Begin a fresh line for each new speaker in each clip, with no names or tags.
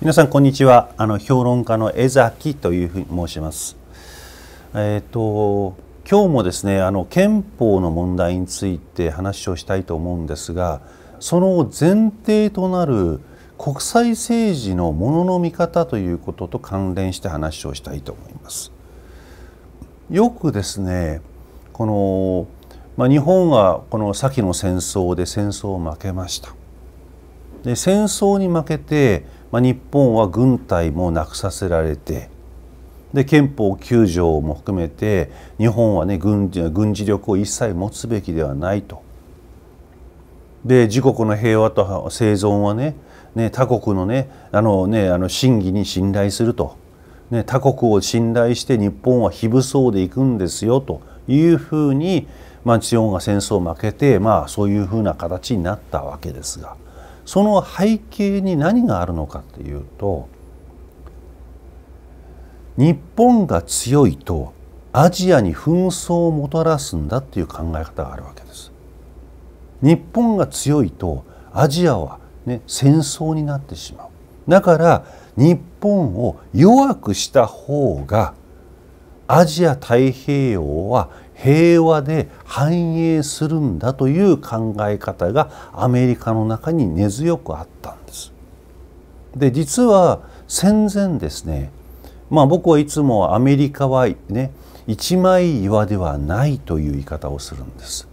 皆さんこんにちはあの評論家の江崎というふうに申しますえっ、ー、と今日もですねあの憲法の問題について話をしたいと思うんですがその前提となる国際政治のものの見方ということと関連して話をしたいと思います。よくですねこの、まあ、日本はこの先の戦争で戦争を負けました。で戦争に負けて、まあ、日本は軍隊もなくさせられてで憲法9条も含めて日本はね軍事軍事力を一切持つべきではないとで自国の平和と生存はねね他国のねあのねあの真偽に信頼すると、ね、他国を信頼して日本は非武装でいくんですよというふうに、まあ、中央が戦争を負けて、まあ、そういうふうな形になったわけですがその背景に何があるのかっていうと日本が強いとアジアに紛争をもたらすんだっていう考え方があるわけです。日本が強いとアジアは、ね、戦争になってしまうだから日本を弱くした方がアジア太平洋は平和で繁栄するんだという考え方がアメリカの中に根強くあったんです。で実は戦前ですねまあ僕はいつもアメリカはね一枚岩ではないという言い方をするんです。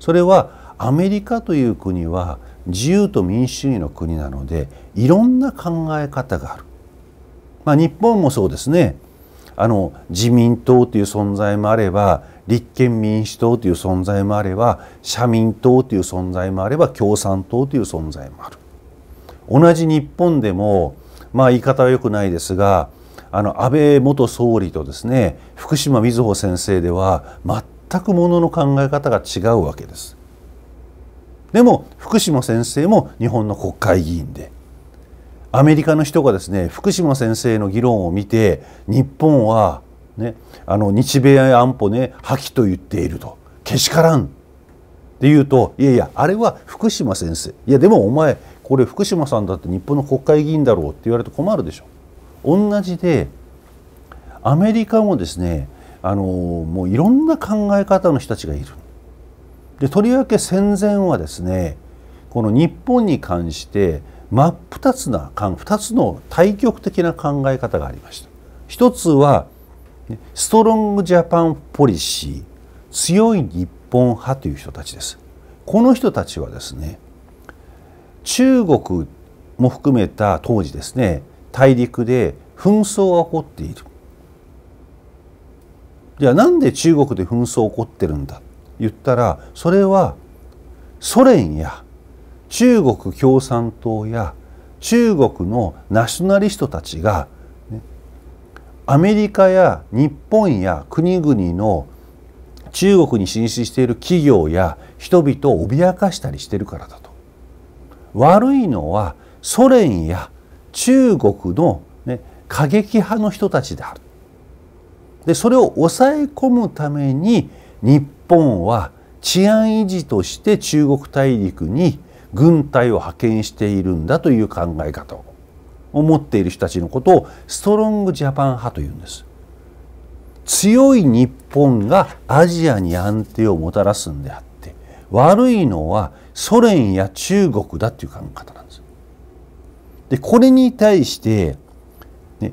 それはアメリカという国は自由と民主主義の国なのでいろんな考え方がある。まあ、日本もそうですねあの自民党という存在もあれば立憲民主党という存在もあれば社民党という存在もあれば共産党という存在もある同じ日本でもまあ言い方は良くないですがあの安倍元総理とですね福島みずほ先生では全くものの考え方が違うわけですでも福島先生も日本の国会議員でアメリカの人がですね福島先生の議論を見て日本は、ね、あの日米安保ね破棄と言っているとけしからんって言うといやいやあれは福島先生いやでもお前これ福島さんだって日本の国会議員だろうって言われると困るでしょ。同じでアメリカもですねあのもういろんな考え方の人たちがいるでとりわけ戦前はですねこの日本に関して真っ二つな2つの対極的な考え方がありました。一つはストロングジャパンポリシー強い日本派という人たちです。この人たちはですね中国も含めた当時ですね大陸で紛争が起こっている。じゃあなんで中国で紛争起こってるんだ言ったらそれはソ連や中国共産党や中国のナショナリストたちが、ね、アメリカや日本や国々の中国に進出している企業や人々を脅かしたりしてるからだと。悪いのはソ連や中国の、ね、過激派の人たちである。でそれを抑え込むために日本は治安維持として中国大陸に軍隊を派遣しているんだという考え方を持っている人たちのことをストロングジャパン派というんです強い日本がアジアに安定をもたらすんであって悪いのはソ連や中国だっていう考え方なんですでこれに対して、ね、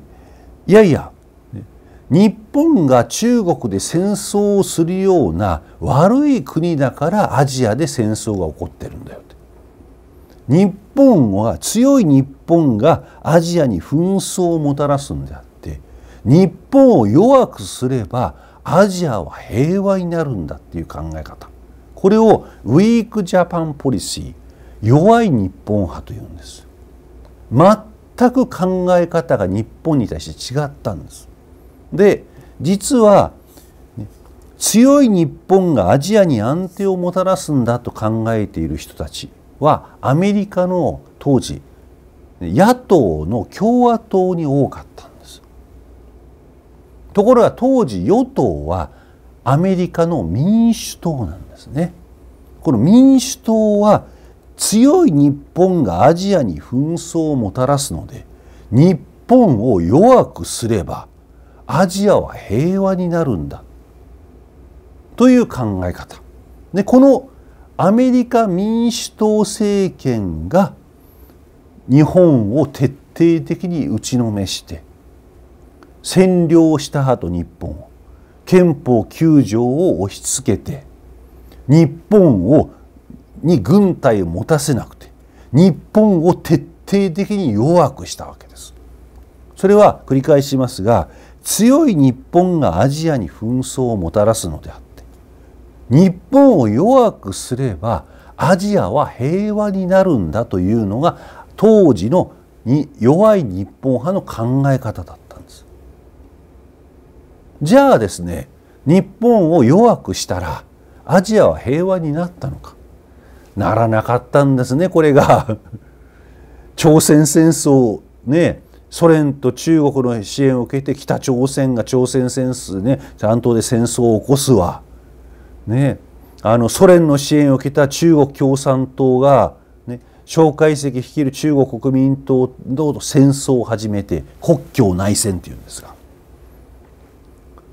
いやいや日本が中国で戦争をするような悪い国だからアジアで戦争が起こってるんだよ日本は強い日本がアジアに紛争をもたらすんであって日本を弱くすればアジアは平和になるんだっていう考え方これをウィークジャパンポリシー弱い日本派というんです全く考え方が日本に対して違ったんですで実は強い日本がアジアに安定をもたらすんだと考えている人たちはアメリカの当時野党の共和党に多かったんですところが当時与党はアメリカの民主党なんですねこの民主党は強い日本がアジアに紛争をもたらすので日本を弱くすればアジアは平和になるんだという考え方でこのアメリカ民主党政権が日本を徹底的に打ちのめして占領した後日本を憲法9条を押し付けて日本をに軍隊を持たせなくて日本を徹底的に弱くしたわけです。それは繰り返しますが強い日本がアジアに紛争をもたらすのであって日本を弱くすればアジアは平和になるんだというのが当時のに弱い日本派の考え方だったんです。じゃあですね日本を弱くしたらアジアは平和になったのかならなかったんですねこれが朝鮮戦争ねソ連と中国の支援を受けて北朝鮮が朝鮮戦争ね担当で戦争を起こすわ、ね、あのソ連の支援を受けた中国共産党が、ね、蒋介石率いる中国国民党と戦争を始めて国境内戦っていうんですが。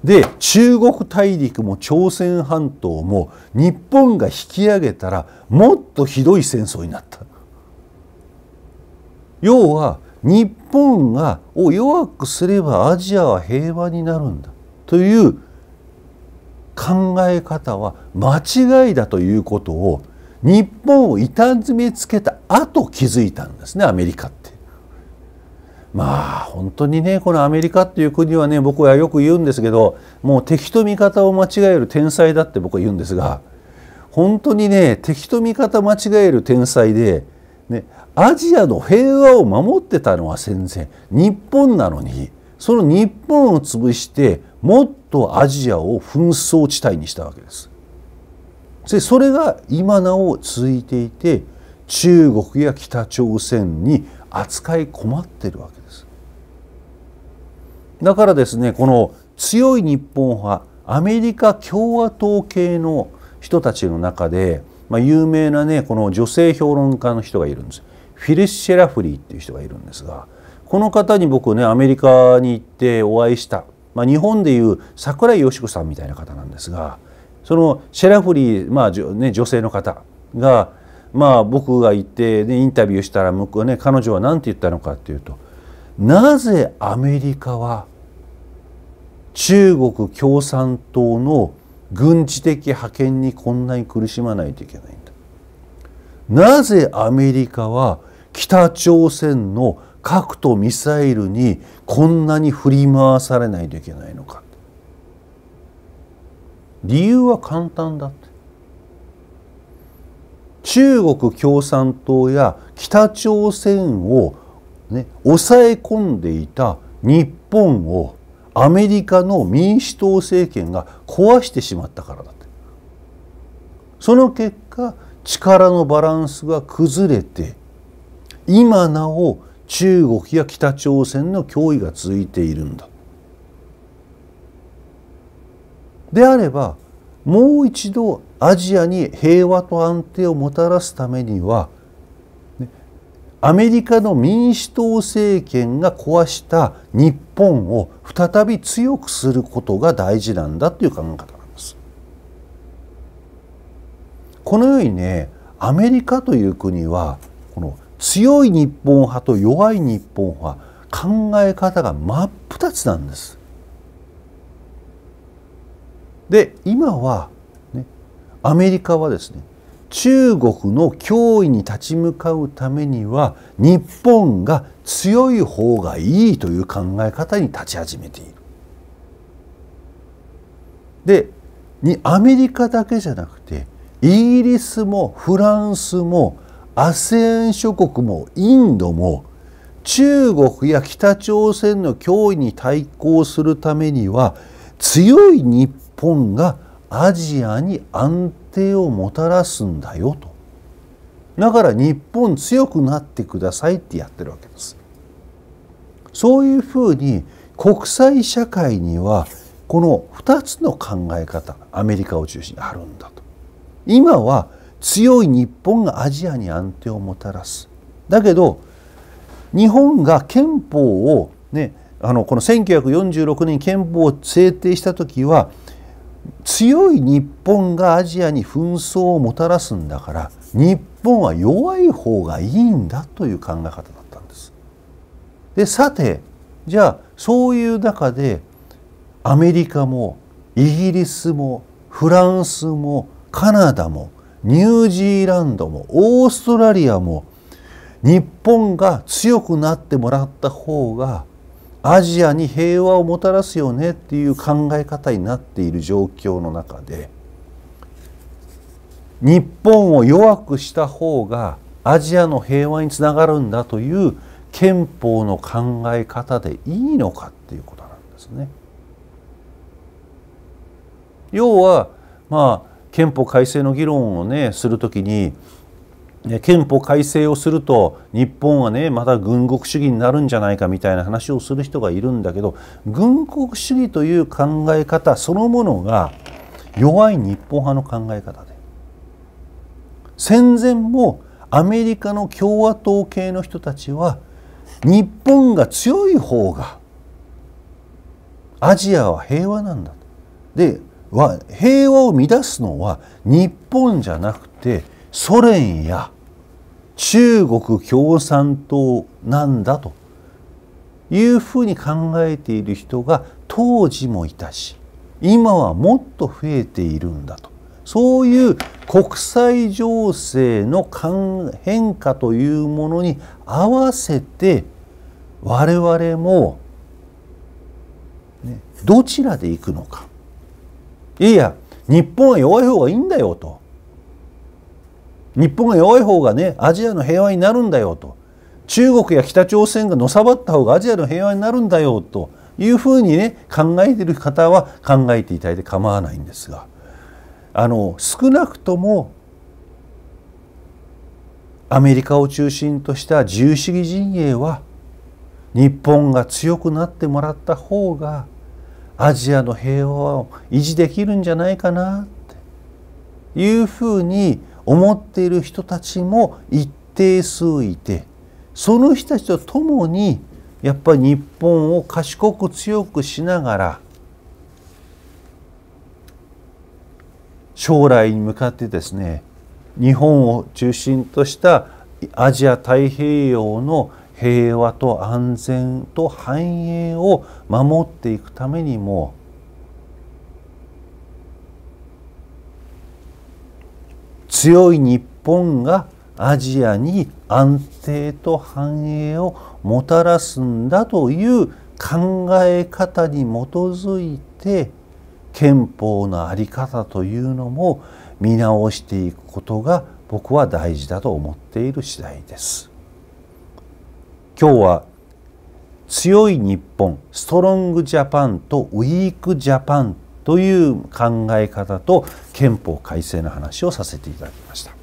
で中国大陸も朝鮮半島も日本が引き上げたらもっとひどい戦争になった。要は日本がを弱くすればアジアは平和になるんだという考え方は間違いだということを日本を痛めつけた後気づいたんですねアメリカって。まあ本当にねこのアメリカっていう国はね僕はよく言うんですけどもう敵と味方を間違える天才だって僕は言うんですが本当にね敵と味方間違える天才で、ね、アジアの平和を守ってたのは戦前日本なのにその日本を潰してもっとアジアを紛争地帯にしたわけです。でそれが今なお続いていて中国や北朝鮮に扱い困ってるわけです。だからですねこの強い日本派アメリカ共和党系の人たちの中で、まあ、有名なねこの女性評論家の人がいるんです。フィリス・シェラフリーっていう人がいるんですがこの方に僕ねアメリカに行ってお会いした、まあ、日本でいう桜井よし子さんみたいな方なんですがそのシェラフリー、まあね、女性の方が、まあ、僕が行って、ね、インタビューしたら向こう、ね、彼女は何て言ったのかっていうとなぜアメリカは中国共産党の軍事的覇権にこんなに苦しまないといけないんだなぜアメリカは北朝鮮の核とミサイルにこんなに振り回されないといけないのか理由は簡単だって中国共産党や北朝鮮を、ね、抑え込んでいた日本をアメリカの民主党政権が壊してしまったからだってその結果力のバランスが崩れて今なお中国や北朝鮮の脅威が続いているんだ。であればもう一度アジアに平和と安定をもたらすためにはアメリカの民主党政権が壊した日本を再び強くすることが大事なんだという考え方なんです。このようにねアメリカという国は強い日本派と弱い日本派考え方が真っ二つなんです。で今は、ね、アメリカはですね中国の脅威に立ち向かうためには日本が強い方がいいという考え方に立ち始めている。でにアメリカだけじゃなくてイギリスもフランスも ASEAN 諸国もインドも中国や北朝鮮の脅威に対抗するためには強い日本がアジアに安定をもたらすんだよとだから日本強くなってくださいってやってるわけです。そういうふうに国際社会にはこの2つの考え方アメリカを中心にあるんだと。今は強い日本がアジアに安定をもたらすだけど日本が憲法をねあのこの1946年憲法を制定した時は強い日本がアジアに紛争をもたらすんだから日本は弱い方がいいんだという考え方だったんです。でさてじゃあそういう中でアメリカもイギリスもフランスもカナダもニュージーランドもオーストラリアも日本が強くなってもらった方がアジアに平和をもたらすよねっていう考え方になっている状況の中で日本を弱くした方がアジアの平和につながるんだという憲法の考え方でいいのかっていうことなんですね。要はまあ憲法改正の議論をねする時に憲法改正をすると日本はねまた軍国主義になるんじゃないかみたいな話をする人がいるんだけど軍国主義という考え方そのものが弱い日本派の考え方で戦前もアメリカの共和党系の人たちは日本が強い方がアジアは平和なんだでは平和を乱すのは日本じゃなくてソ連や中国共産党なんだというふうに考えている人が当時もいたし今はもっと増えているんだとそういう国際情勢の変化というものに合わせて我々もどちらで行くのかいや日本は弱い方がいいんだよと日本が弱い方がねアジアの平和になるんだよと中国や北朝鮮がのさばった方がアジアの平和になるんだよというふうにね考えている方は考えていただいて構わないんですがあの少なくともアメリカを中心とした自由主義陣営は日本が強くなってもらった方がアジアの平和を維持できるんじゃないかなっていうふうに思っている人たちも一定数いてその人たちと共にやっぱり日本を賢く強くしながら将来に向かってですね日本を中心としたアジア太平洋の平和と安全と繁栄を守っていくためにも強い日本がアジアに安定と繁栄をもたらすんだという考え方に基づいて憲法の在り方というのも見直していくことが僕は大事だと思っている次第です。今日は強い日本ストロングジャパンとウィークジャパンという考え方と憲法改正の話をさせていただきました。